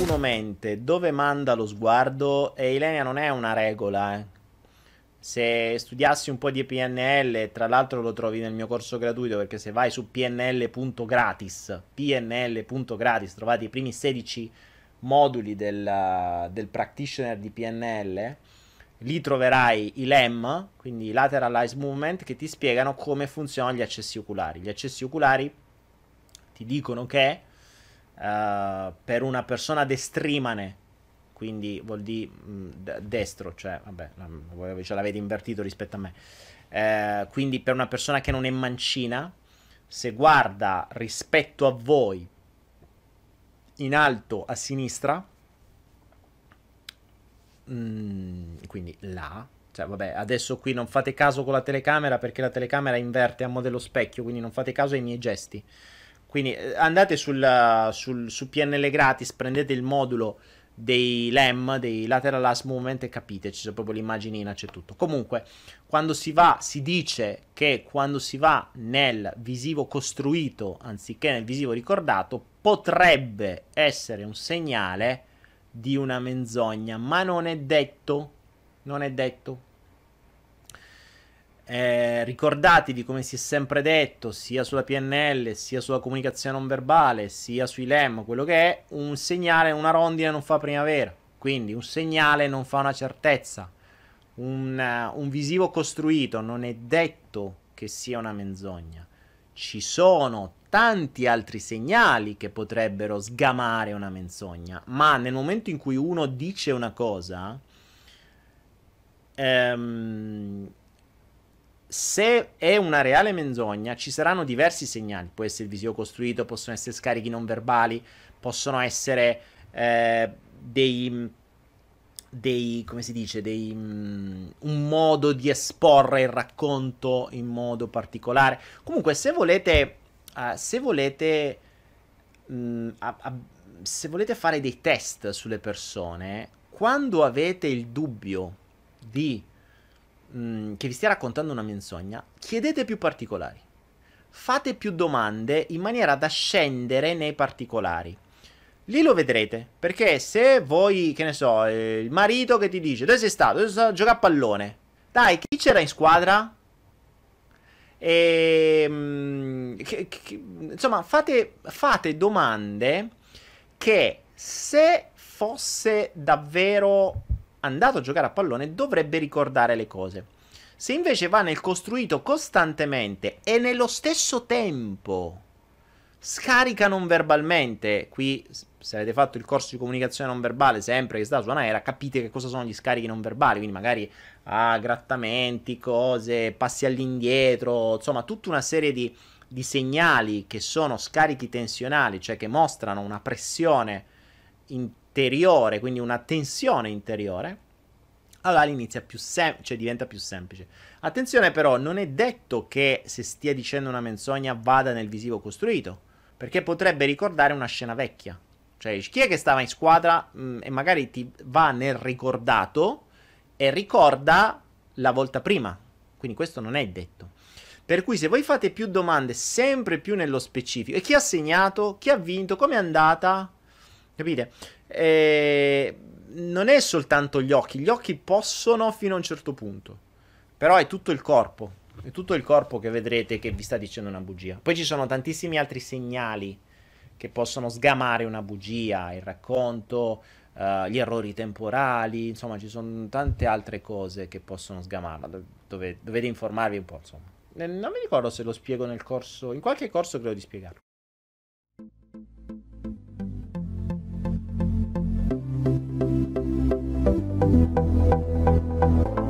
uno mente, dove manda lo sguardo, e Ilenia non è una regola. Eh. Se studiassi un po' di PNL, tra l'altro lo trovi nel mio corso gratuito, perché se vai su pnl.gratis, pnl.gratis, trovate i primi 16 moduli del, del practitioner di PNL, lì troverai i LEM, quindi i Lateral Eyes Movement, che ti spiegano come funzionano gli accessi oculari. Gli accessi oculari ti dicono che eh, per una persona destrimane, quindi vuol dire mm, destro, cioè vabbè, ce l'avete invertito rispetto a me. Eh, quindi per una persona che non è mancina, se guarda rispetto a voi in alto a sinistra, mm, quindi là, cioè vabbè, adesso qui non fate caso con la telecamera perché la telecamera inverte a modello specchio, quindi non fate caso ai miei gesti. Quindi eh, andate sulla, eh, sul, su PNL gratis, prendete il modulo dei LEM, dei Lateral Last Movement e capite, ci sono proprio l'immaginina, c'è tutto. Comunque, quando si va, si dice che quando si va nel visivo costruito anziché nel visivo ricordato, potrebbe essere un segnale di una menzogna, ma non è detto, non è detto. Eh, ricordati di come si è sempre detto, sia sulla PNL, sia sulla comunicazione non verbale, sia sui LEM, quello che è, un segnale, una rondine non fa primavera. Quindi un segnale non fa una certezza. Un, eh, un visivo costruito non è detto che sia una menzogna. Ci sono tanti altri segnali che potrebbero sgamare una menzogna, ma nel momento in cui uno dice una cosa, ehm, se è una reale menzogna, ci saranno diversi segnali. Può essere il visivo costruito, possono essere scarichi non verbali, possono essere eh, dei, dei. come si dice? Dei, um, un modo di esporre il racconto in modo particolare. Comunque, se volete. Uh, se volete. Um, a, a, se volete fare dei test sulle persone, quando avete il dubbio di Mm, che vi stia raccontando una menzogna, chiedete più particolari. Fate più domande in maniera da scendere nei particolari. Lì lo vedrete, perché se voi, che ne so, eh, il marito che ti dice dove sei stato? Dove sei stato? Gioca a pallone. Dai, chi c'era in squadra? Ehm, e, mh, che, che, insomma, fate, fate domande che se fosse davvero andato a giocare a pallone dovrebbe ricordare le cose. Se invece va nel costruito costantemente e nello stesso tempo scarica non verbalmente, qui se avete fatto il corso di comunicazione non verbale, sempre che sta su una Anaera, capite che cosa sono gli scarichi non verbali, quindi magari ah, grattamenti, cose, passi all'indietro, insomma tutta una serie di, di segnali che sono scarichi tensionali, cioè che mostrano una pressione in, interiore, quindi una tensione interiore, allora l'inizia più sem- cioè diventa più semplice. Attenzione però, non è detto che se stia dicendo una menzogna vada nel visivo costruito, perché potrebbe ricordare una scena vecchia. Cioè, chi è che stava in squadra mh, mm, e magari ti va nel ricordato e ricorda la volta prima. Quindi questo non è detto. Per cui se voi fate più domande, sempre più nello specifico, e chi ha segnato, chi ha vinto, come è andata, Capite? E eh, non è soltanto gli occhi, gli occhi possono fino a un certo punto, però è tutto il corpo, è tutto il corpo che vedrete che vi sta dicendo una bugia. Poi ci sono tantissimi altri segnali che possono sgamare una bugia, il racconto, uh, gli errori temporali, insomma ci sono tante altre cose che possono sgamarla, dovete, dovete informarvi un po' insomma. Eh, non mi ricordo se lo spiego nel corso, in qualche corso credo di spiegarlo. Thank you.